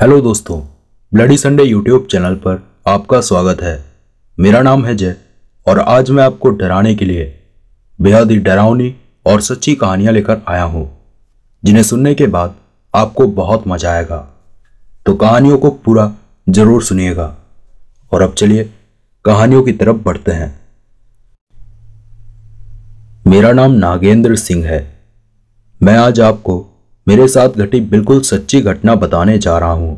hello दोस्तों bloody Sunday YouTube channel पर आपका स्वागत है मेरा नाम है जय और आज मैं आपको डराने के लिए बेहद ही डरावनी और सच्ची कहानियां लेकर आया हूं जिन्हें सुनने के बाद आपको बहुत मजा आएगा तो कहानियों को पूरा जरूर सुनिएगा और अब चलिए कहानियों की तरफ बढ़ते हैं मेरा नाम नागेंद्र सिंह है मैं आज आपको मेरे साथ घटी बिल्कुल सच्ची घटना बताने जा रहा हूं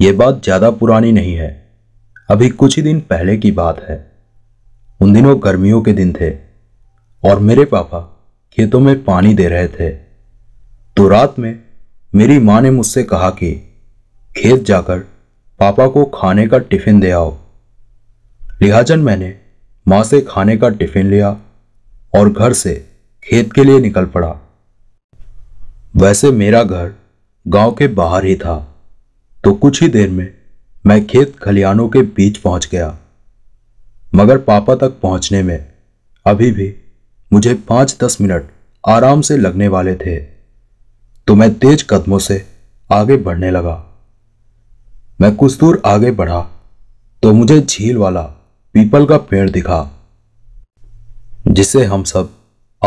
यह बात ज़्यादा पुरानी नहीं है अभी कुछ ही दिन पहले की बात है उन दिनों गर्मियों के दिन थे और मेरे पापा खेतों में पानी दे रहे थे तो रात में मेरी माँ ने मुझसे कहा कि खेत जाकर पापा को खाने का टिफ़िन दे आओ लिहाजन मैंने माँ से खाने का टिफ़िन लिया और घर से खेत के लिए निकल पड़ा वैसे मेरा घर गांव के बाहर ही था तो कुछ ही देर में मैं खेत खलियानों के बीच पहुंच गया मगर पापा तक पहुंचने में अभी भी मुझे पांच दस मिनट आराम से लगने वाले थे तो मैं तेज कदमों से आगे बढ़ने लगा मैं कुछ दूर आगे बढ़ा तो मुझे झील वाला पीपल का पेड़ दिखा जिसे हम सब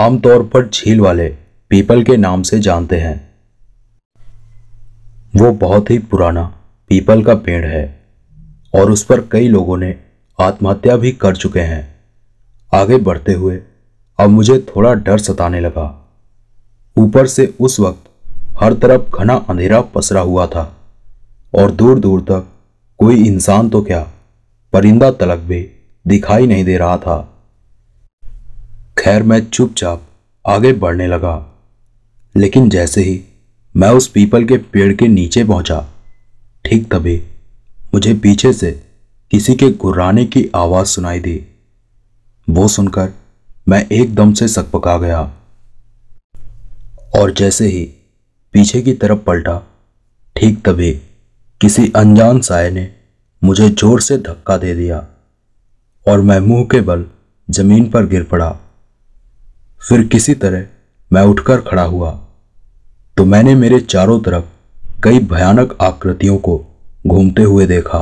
आमतौर पर झील वाले पीपल के नाम से जानते हैं वो बहुत ही पुराना पीपल का पेड़ है और उस पर कई लोगों ने आत्महत्या भी कर चुके हैं आगे बढ़ते हुए अब मुझे थोड़ा डर सताने लगा ऊपर से उस वक्त हर तरफ घना अंधेरा पसरा हुआ था और दूर दूर तक कोई इंसान तो क्या परिंदा तलक भी दिखाई नहीं दे रहा था खैर मैं चुपचाप आगे बढ़ने लगा लेकिन जैसे ही मैं उस पीपल के पेड़ के नीचे पहुंचा ठीक तभी मुझे पीछे से किसी के गुर्राने की आवाज़ सुनाई दी वो सुनकर मैं एकदम से सकपका गया और जैसे ही पीछे की तरफ पलटा ठीक तभी किसी अनजान साय ने मुझे जोर से धक्का दे दिया और मैं मुंह के बल जमीन पर गिर पड़ा फिर किसी तरह मैं उठकर खड़ा हुआ तो मैंने मेरे चारों तरफ कई भयानक आकृतियों को घूमते हुए देखा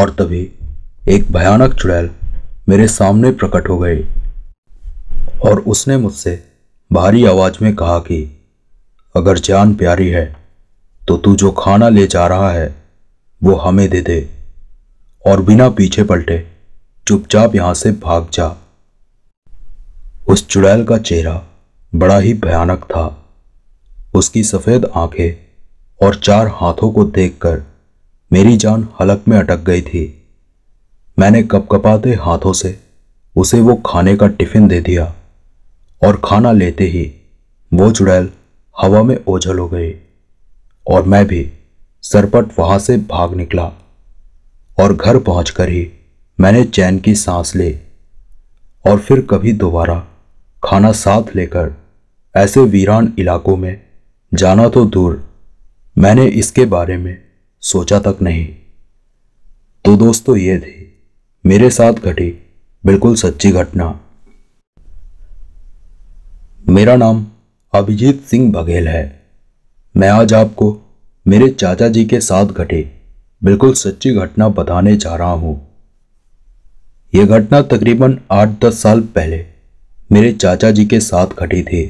और तभी एक भयानक चुड़ैल मेरे सामने प्रकट हो गई और उसने मुझसे भारी आवाज में कहा कि अगर जान प्यारी है तो तू जो खाना ले जा रहा है वो हमें दे दे और बिना पीछे पलटे चुपचाप यहां से भाग जा उस चुड़ैल का चेहरा बड़ा ही भयानक था उसकी सफ़ेद आंखें और चार हाथों को देखकर मेरी जान हलक में अटक गई थी मैंने कपकपाते हाथों से उसे वो खाने का टिफ़िन दे दिया और खाना लेते ही वो चुड़ैल हवा में ओझल हो गई और मैं भी सरपट वहाँ से भाग निकला और घर पहुँच ही मैंने चैन की सांस ली और फिर कभी दोबारा खाना साथ लेकर ऐसे वीरान इलाकों में जाना तो दूर मैंने इसके बारे में सोचा तक नहीं तो दोस्तों तो ये थी मेरे साथ घटी बिल्कुल सच्ची घटना मेरा नाम अभिजीत सिंह बघेल है मैं आज आपको मेरे चाचा जी के साथ घटी बिल्कुल सच्ची घटना बताने जा रहा हूं यह घटना तकरीबन आठ दस साल पहले मेरे चाचा जी के साथ घटी थी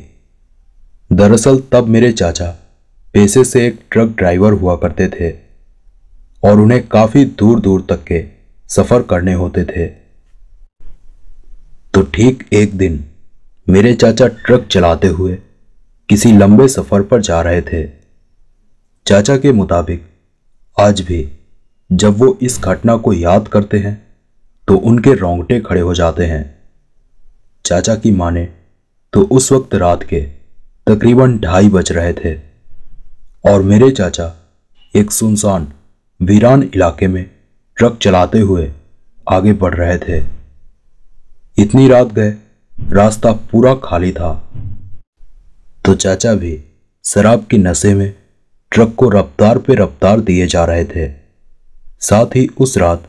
दरअसल तब मेरे चाचा पैसे से एक ट्रक ड्राइवर हुआ करते थे और उन्हें काफ़ी दूर दूर तक के सफ़र करने होते थे तो ठीक एक दिन मेरे चाचा ट्रक चलाते हुए किसी लंबे सफ़र पर जा रहे थे चाचा के मुताबिक आज भी जब वो इस घटना को याद करते हैं तो उनके रोंगटे खड़े हो जाते हैं चाचा की माने तो उस वक्त रात के तकरीबन ढाई बज रहे थे और मेरे चाचा एक सुनसान वीरान इलाके में ट्रक चलाते हुए आगे बढ़ रहे थे इतनी रात गए रास्ता पूरा खाली था तो चाचा भी शराब की नशे में ट्रक को रफ्तार पे रफ्तार दिए जा रहे थे साथ ही उस रात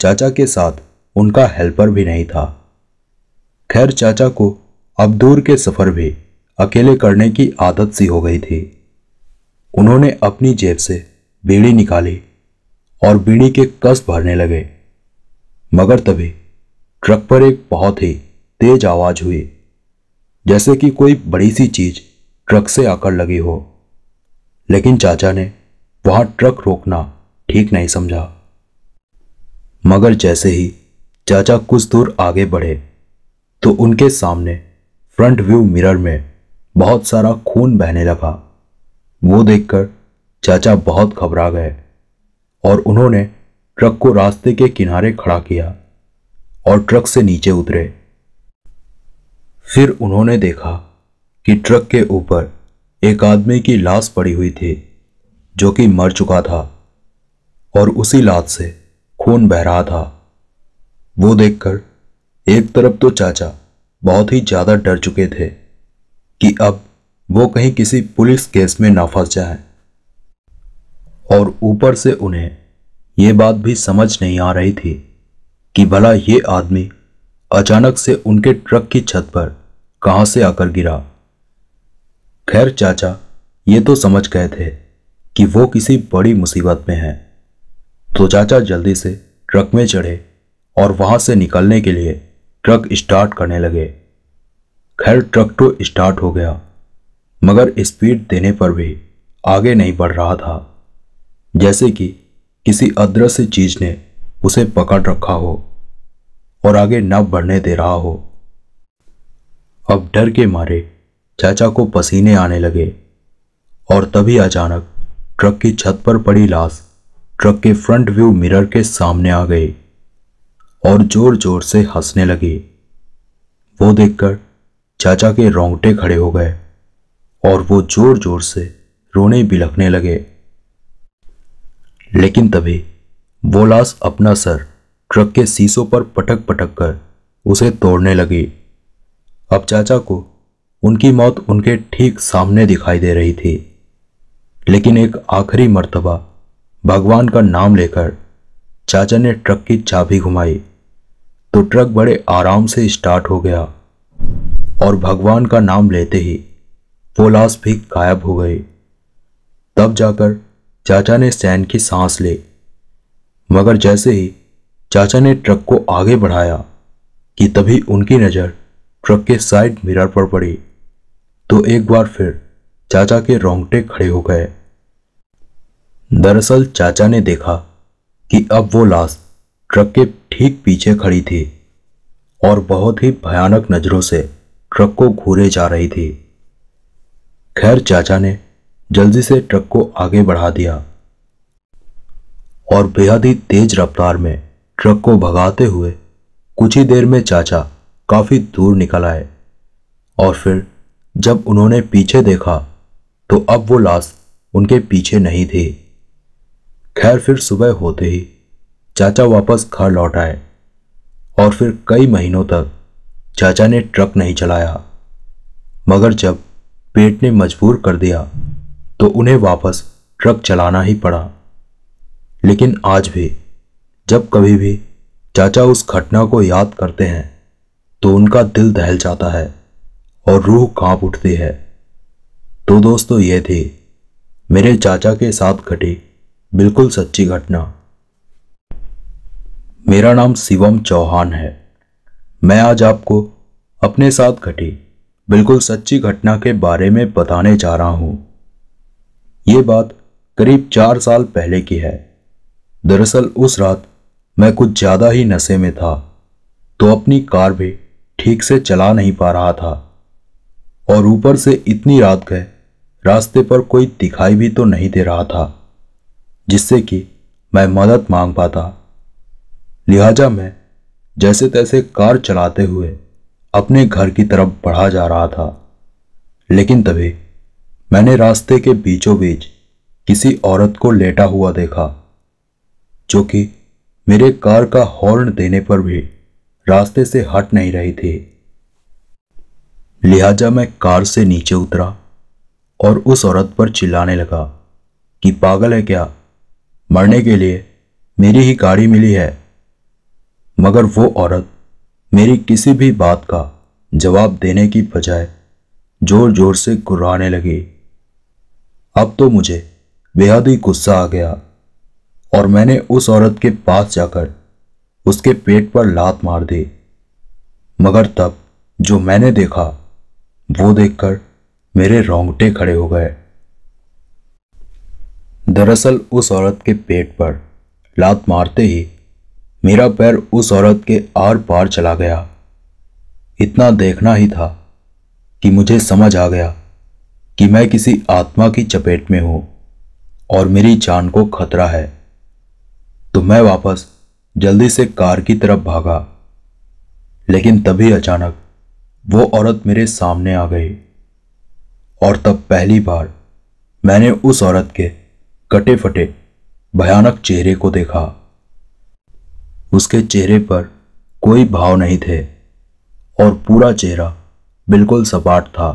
चाचा के साथ उनका हेल्पर भी नहीं था खैर चाचा को अब दूर के सफ़र भी अकेले करने की आदत सी हो गई थी उन्होंने अपनी जेब से बीड़ी निकाली और बीड़ी के कस भरने लगे मगर तभी ट्रक पर एक बहुत ही तेज आवाज हुई जैसे कि कोई बड़ी सी चीज ट्रक से आकर लगी हो लेकिन चाचा ने वहां ट्रक रोकना ठीक नहीं समझा मगर जैसे ही चाचा कुछ दूर आगे बढ़े तो उनके सामने फ्रंट व्यू मिरर में बहुत सारा खून बहने लगा वो देखकर चाचा बहुत घबरा गए और उन्होंने ट्रक को रास्ते के किनारे खड़ा किया और ट्रक से नीचे उतरे फिर उन्होंने देखा कि ट्रक के ऊपर एक आदमी की लाश पड़ी हुई थी जो कि मर चुका था और उसी लाश से खून बह रहा था वो देखकर एक तरफ तो चाचा बहुत ही ज़्यादा डर चुके थे कि अब वो कहीं किसी पुलिस केस में ना फंस जाए और ऊपर से उन्हें ये बात भी समझ नहीं आ रही थी कि भला ये आदमी अचानक से उनके ट्रक की छत पर कहां से आकर गिरा खैर चाचा ये तो समझ गए थे कि वो किसी बड़ी मुसीबत में है तो चाचा जल्दी से ट्रक में चढ़े और वहां से निकलने के लिए ट्रक स्टार्ट करने लगे खैर ट्रक तो स्टार्ट हो गया मगर स्पीड देने पर भी आगे नहीं बढ़ रहा था जैसे कि किसी अदृश्य चीज ने उसे पकड़ रखा हो और आगे न बढ़ने दे रहा हो अब डर के मारे चाचा को पसीने आने लगे और तभी अचानक ट्रक की छत पर पड़ी लाश ट्रक के फ्रंट व्यू मिरर के सामने आ गई और जोर जोर से हंसने लगी वो देखकर चाचा के रोंगटे खड़े हो गए और वो जोर जोर से रोने बिलखने लगे लेकिन तभी वो लाश अपना सर ट्रक के शीशों पर पटक पटक कर उसे तोड़ने लगी अब चाचा को उनकी मौत उनके ठीक सामने दिखाई दे रही थी लेकिन एक आखिरी मर्तबा भगवान का नाम लेकर चाचा ने ट्रक की चाबी घुमाई तो ट्रक बड़े आराम से स्टार्ट हो गया और भगवान का नाम लेते ही वो लाश भी गायब हो गई तब जाकर चाचा ने सैन की सांस ली मगर जैसे ही चाचा ने ट्रक को आगे बढ़ाया कि तभी उनकी नज़र ट्रक के साइड मिरर पर पड़ी तो एक बार फिर चाचा के रोंगटे खड़े हो गए दरअसल चाचा ने देखा कि अब वो लाश ट्रक के ठीक पीछे खड़ी थी और बहुत ही भयानक नज़रों से ट्रक को घूरे जा रही थी खैर चाचा ने जल्दी से ट्रक को आगे बढ़ा दिया और बेहद ही तेज रफ्तार में ट्रक को भगाते हुए कुछ ही देर में चाचा काफी दूर निकल आए और फिर जब उन्होंने पीछे देखा तो अब वो लाश उनके पीछे नहीं थी खैर फिर सुबह होते ही चाचा वापस घर लौट आए और फिर कई महीनों तक चाचा ने ट्रक नहीं चलाया मगर जब पेट ने मजबूर कर दिया तो उन्हें वापस ट्रक चलाना ही पड़ा लेकिन आज भी जब कभी भी चाचा उस घटना को याद करते हैं तो उनका दिल दहल जाता है और रूह कांप उठती है तो दोस्तों ये थी मेरे चाचा के साथ घटी बिल्कुल सच्ची घटना मेरा नाम शिवम चौहान है मैं आज आपको अपने साथ घटी बिल्कुल सच्ची घटना के बारे में बताने जा रहा हूं ये बात करीब चार साल पहले की है दरअसल उस रात मैं कुछ ज़्यादा ही नशे में था तो अपनी कार भी ठीक से चला नहीं पा रहा था और ऊपर से इतनी रात गए रास्ते पर कोई दिखाई भी तो नहीं दे रहा था जिससे कि मैं मदद मांग पाता लिहाजा मैं जैसे तैसे कार चलाते हुए अपने घर की तरफ बढ़ा जा रहा था लेकिन तभी मैंने रास्ते के बीचों बीच किसी औरत को लेटा हुआ देखा जो कि मेरे कार का हॉर्न देने पर भी रास्ते से हट नहीं रही थी लिहाजा मैं कार से नीचे उतरा और उस औरत पर चिल्लाने लगा कि पागल है क्या मरने के लिए मेरी ही गाड़ी मिली है मगर वो औरत मेरी किसी भी बात का जवाब देने की बजाय जोर जोर से गुर्राने लगी अब तो मुझे बेहद ही गुस्सा आ गया और मैंने उस औरत के पास जाकर उसके पेट पर लात मार दी मगर तब जो मैंने देखा वो देखकर मेरे रोंगटे खड़े हो गए दरअसल उस औरत के पेट पर लात मारते ही मेरा पैर उस औरत के आर पार चला गया इतना देखना ही था कि मुझे समझ आ गया कि मैं किसी आत्मा की चपेट में हूं और मेरी जान को खतरा है तो मैं वापस जल्दी से कार की तरफ भागा लेकिन तभी अचानक वो औरत मेरे सामने आ गई और तब पहली बार मैंने उस औरत के कटे फटे भयानक चेहरे को देखा उसके चेहरे पर कोई भाव नहीं थे और पूरा चेहरा बिल्कुल सपाट था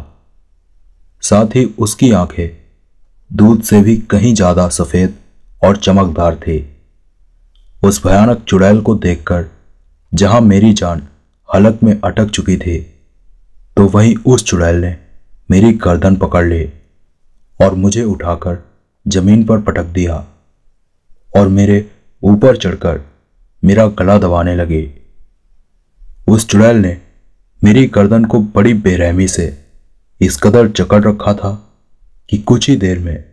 साथ ही उसकी आंखें दूध से भी कहीं ज़्यादा सफ़ेद और चमकदार थी उस भयानक चुड़ैल को देखकर जहां मेरी जान हलक में अटक चुकी थी तो वहीं उस चुड़ैल ने मेरी गर्दन पकड़ ली और मुझे उठाकर ज़मीन पर पटक दिया और मेरे ऊपर चढ़कर मेरा गला दबाने लगे उस चुड़ैल ने मेरी गर्दन को बड़ी बेरहमी से इस कदर जकड़ रखा था कि कुछ ही देर में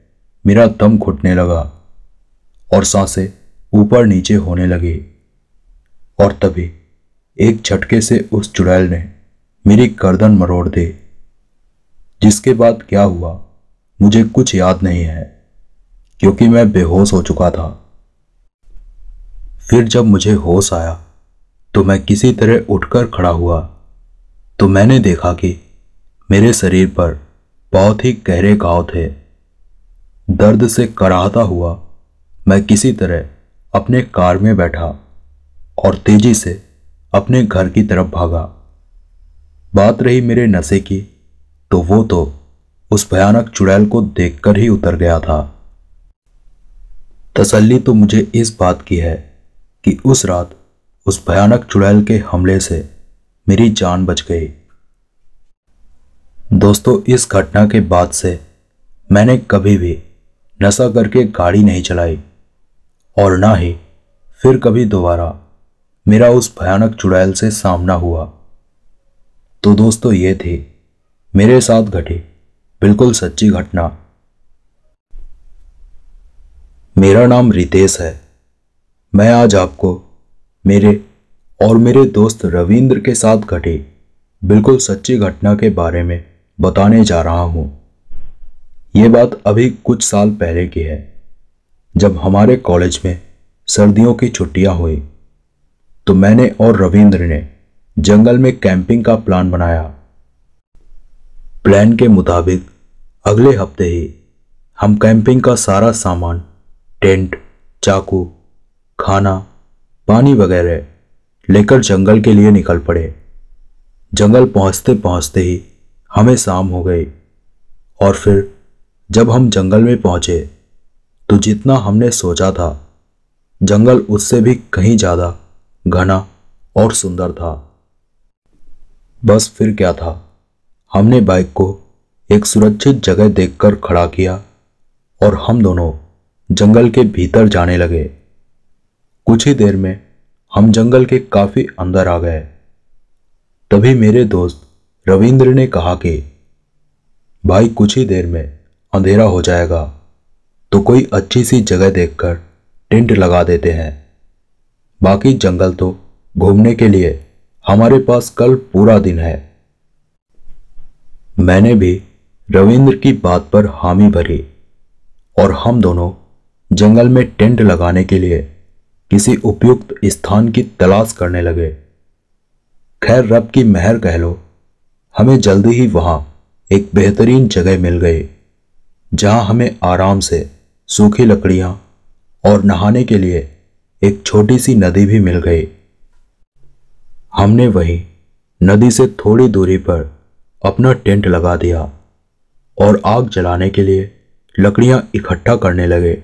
मेरा दम घुटने लगा और सांसें ऊपर नीचे होने लगी और तभी एक झटके से उस चुड़ैल ने मेरी गर्दन मरोड़ दी जिसके बाद क्या हुआ मुझे कुछ याद नहीं है क्योंकि मैं बेहोश हो चुका था फिर जब मुझे होश आया तो मैं किसी तरह उठकर खड़ा हुआ तो मैंने देखा कि मेरे शरीर पर बहुत ही गहरे घाव थे दर्द से कराहता हुआ मैं किसी तरह अपने कार में बैठा और तेजी से अपने घर की तरफ भागा बात रही मेरे नशे की तो वो तो उस भयानक चुड़ैल को देखकर ही उतर गया था तसल्ली तो मुझे इस बात की है कि उस रात उस भयानक चुड़ैल के हमले से मेरी जान बच गई दोस्तों इस घटना के बाद से मैंने कभी भी नशा करके गाड़ी नहीं चलाई और ना ही फिर कभी दोबारा मेरा उस भयानक चुड़ैल से सामना हुआ तो दोस्तों ये थी मेरे साथ घटी बिल्कुल सच्ची घटना मेरा नाम रितेश है मैं आज आपको मेरे और मेरे दोस्त रविंद्र के साथ घटी बिल्कुल सच्ची घटना के बारे में बताने जा रहा हूँ ये बात अभी कुछ साल पहले की है जब हमारे कॉलेज में सर्दियों की छुट्टियां हुई तो मैंने और रविंद्र ने जंगल में कैंपिंग का प्लान बनाया प्लान के मुताबिक अगले हफ्ते ही हम कैंपिंग का सारा सामान टेंट चाकू खाना पानी वगैरह लेकर जंगल के लिए निकल पड़े जंगल पहुंचते पहुंचते ही हमें शाम हो गई और फिर जब हम जंगल में पहुंचे तो जितना हमने सोचा था जंगल उससे भी कहीं ज़्यादा घना और सुंदर था बस फिर क्या था हमने बाइक को एक सुरक्षित जगह देखकर खड़ा किया और हम दोनों जंगल के भीतर जाने लगे कुछ ही देर में हम जंगल के काफ़ी अंदर आ गए तभी मेरे दोस्त रविंद्र ने कहा कि भाई कुछ ही देर में अंधेरा हो जाएगा तो कोई अच्छी सी जगह देखकर टेंट लगा देते हैं बाकी जंगल तो घूमने के लिए हमारे पास कल पूरा दिन है मैंने भी रविंद्र की बात पर हामी भरी और हम दोनों जंगल में टेंट लगाने के लिए किसी उपयुक्त स्थान की तलाश करने लगे खैर रब की मेहर कह लो हमें जल्दी ही वहां एक बेहतरीन जगह मिल गई जहां हमें आराम से सूखी लकड़ियां और नहाने के लिए एक छोटी सी नदी भी मिल गई हमने वहीं नदी से थोड़ी दूरी पर अपना टेंट लगा दिया और आग जलाने के लिए लकड़ियां इकट्ठा करने लगे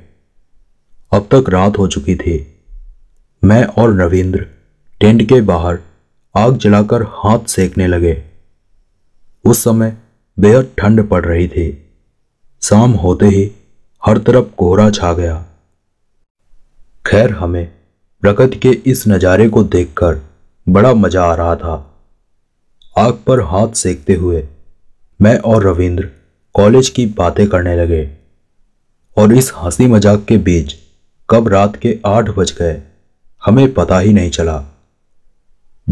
अब तक रात हो चुकी थी मैं और रविंद्र टेंट के बाहर आग जलाकर हाथ सेकने लगे उस समय बेहद ठंड पड़ रही थी शाम होते ही हर तरफ कोहरा छा गया खैर हमें प्रकृति के इस नज़ारे को देखकर बड़ा मज़ा आ रहा था आग पर हाथ सेकते हुए मैं और रविंद्र कॉलेज की बातें करने लगे और इस हंसी मजाक के बीच कब रात के आठ बज गए हमें पता ही नहीं चला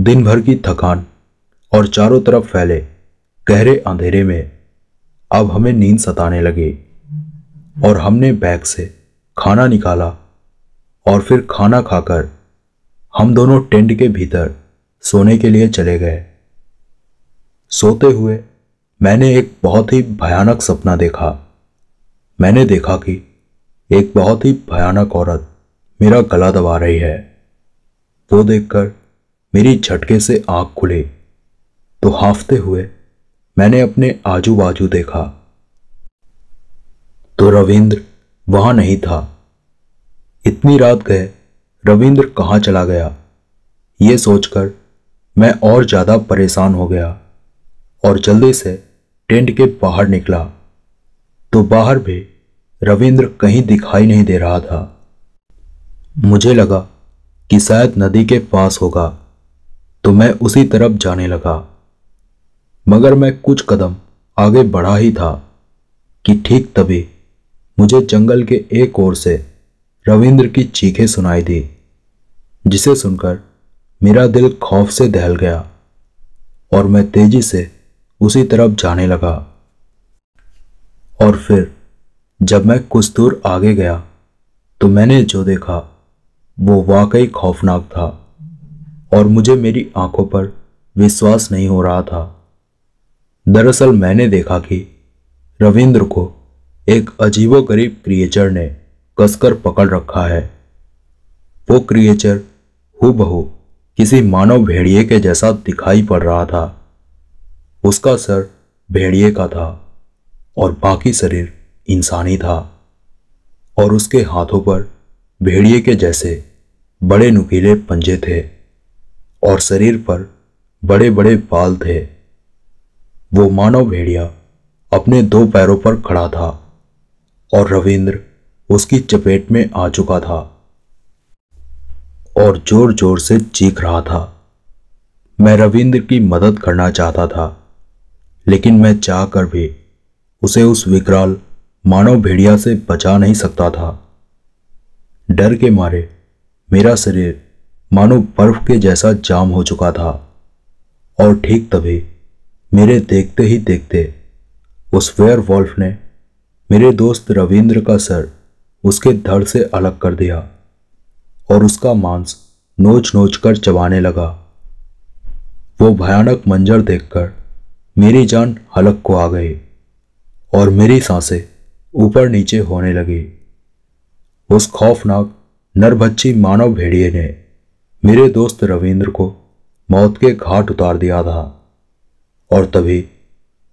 दिन भर की थकान और चारों तरफ फैले गहरे अंधेरे में अब हमें नींद सताने लगी और हमने बैग से खाना निकाला और फिर खाना खाकर हम दोनों टेंट के भीतर सोने के लिए चले गए सोते हुए मैंने एक बहुत ही भयानक सपना देखा मैंने देखा कि एक बहुत ही भयानक औरत मेरा गला दबा रही है वो तो देखकर मेरी झटके से आंख खुले तो हाफते हुए मैंने अपने आजू बाजू देखा तो रविंद्र वहां नहीं था इतनी रात गए रविंद्र कहां चला गया ये सोचकर मैं और ज़्यादा परेशान हो गया और जल्दी से टेंट के बाहर निकला तो बाहर भी रविंद्र कहीं दिखाई नहीं दे रहा था मुझे लगा कि शायद नदी के पास होगा तो मैं उसी तरफ जाने लगा मगर मैं कुछ कदम आगे बढ़ा ही था कि ठीक तभी मुझे जंगल के एक ओर से रविंद्र की चीखें सुनाई दी जिसे सुनकर मेरा दिल खौफ से दहल गया और मैं तेजी से उसी तरफ जाने लगा और फिर जब मैं कुछ दूर आगे गया तो मैंने जो देखा वो वाकई खौफनाक था और मुझे मेरी आंखों पर विश्वास नहीं हो रहा था दरअसल मैंने देखा कि रविंद्र को एक अजीबोगरीब क्रिएचर ने कसकर पकड़ रखा है वो क्रिएचर हु बहु किसी मानव भेड़िए के जैसा दिखाई पड़ रहा था उसका सर भेड़िए का था और बाकी शरीर इंसानी था और उसके हाथों पर भेड़िए के जैसे बड़े नुकीले पंजे थे और शरीर पर बड़े बड़े बाल थे वो मानव भेड़िया अपने दो पैरों पर खड़ा था और रविंद्र उसकी चपेट में आ चुका था और जोर जोर से चीख रहा था मैं रविंद्र की मदद करना चाहता था लेकिन मैं चाह कर भी उसे उस विकराल मानव भेड़िया से बचा नहीं सकता था डर के मारे मेरा शरीर मानो बर्फ के जैसा जाम हो चुका था और ठीक तभी मेरे देखते ही देखते उस वेयर वॉल्फ ने मेरे दोस्त रविंद्र का सर उसके धड़ से अलग कर दिया और उसका मांस नोच नोच कर चबाने लगा वो भयानक मंजर देखकर मेरी जान हलक को आ गई और मेरी सांसें ऊपर नीचे होने लगी उस खौफनाक नरभच्ची मानव भेड़िए ने मेरे दोस्त रविंद्र को मौत के घाट उतार दिया था और तभी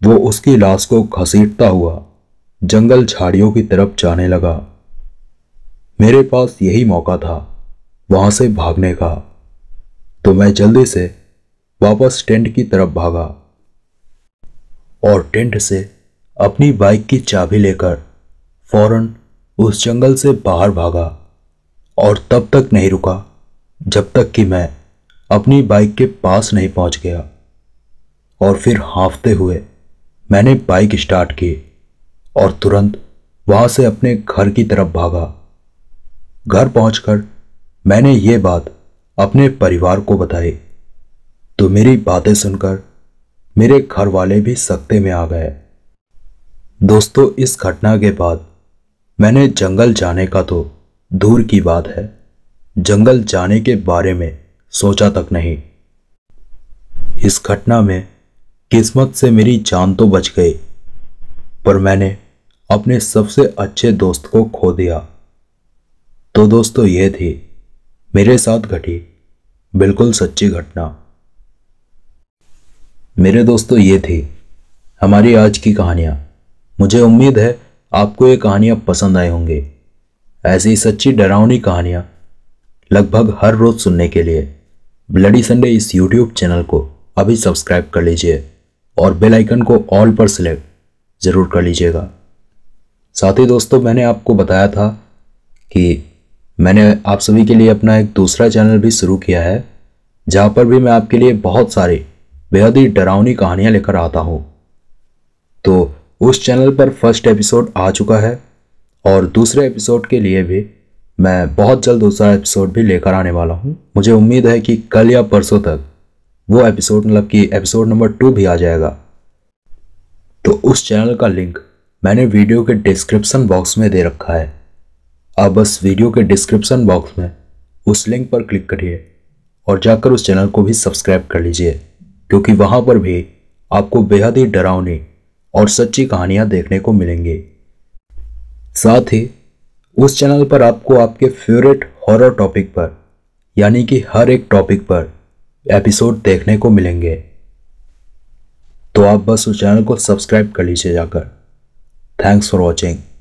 वो उसकी लाश को घसीटता हुआ जंगल झाड़ियों की तरफ जाने लगा मेरे पास यही मौका था वहां से भागने का तो मैं जल्दी से वापस टेंट की तरफ भागा और टेंट से अपनी बाइक की चाबी लेकर फौरन उस जंगल से बाहर भागा और तब तक नहीं रुका जब तक कि मैं अपनी बाइक के पास नहीं पहुंच गया और फिर हाँफते हुए मैंने बाइक स्टार्ट की और तुरंत वहां से अपने घर की तरफ भागा घर पहुंचकर मैंने ये बात अपने परिवार को बताई तो मेरी बातें सुनकर मेरे घर वाले भी सकते में आ गए दोस्तों इस घटना के बाद मैंने जंगल जाने का तो दूर की बात है जंगल जाने के बारे में सोचा तक नहीं इस घटना में किस्मत से मेरी जान तो बच गई पर मैंने अपने सबसे अच्छे दोस्त को खो दिया तो दोस्तों तो ये थी मेरे साथ घटी बिल्कुल सच्ची घटना मेरे दोस्तों तो ये थी हमारी आज की कहानियाँ मुझे उम्मीद है आपको ये कहानियाँ पसंद आए होंगी ऐसी सच्ची डरावनी कहानियाँ लगभग हर रोज सुनने के लिए ब्लडी संडे इस यूट्यूब चैनल को अभी सब्सक्राइब कर लीजिए और बेल आइकन को ऑल पर सिलेक्ट ज़रूर कर लीजिएगा साथ ही दोस्तों मैंने आपको बताया था कि मैंने आप सभी के लिए अपना एक दूसरा चैनल भी शुरू किया है जहाँ पर भी मैं आपके लिए बहुत सारी बेहद ही डरावनी कहानियाँ लेकर आता हूँ तो उस चैनल पर फर्स्ट एपिसोड आ चुका है और दूसरे एपिसोड के लिए भी मैं बहुत जल्द दूसरा एपिसोड भी लेकर आने वाला हूँ मुझे उम्मीद है कि कल या परसों तक वो एपिसोड मतलब कि एपिसोड नंबर टू भी आ जाएगा तो उस चैनल का लिंक मैंने वीडियो के डिस्क्रिप्सन बॉक्स में दे रखा है आप बस वीडियो के डिस्क्रिप्सन बॉक्स में उस लिंक पर क्लिक करिए और जाकर उस चैनल को भी सब्सक्राइब कर लीजिए क्योंकि वहाँ पर भी आपको बेहद ही डरावनी और सच्ची कहानियाँ देखने को मिलेंगी साथ ही उस चैनल पर आपको आपके फेवरेट हॉरर टॉपिक पर यानी कि हर एक टॉपिक पर एपिसोड देखने को मिलेंगे तो आप बस उस चैनल को सब्सक्राइब कर लीजिए जाकर थैंक्स फॉर वॉचिंग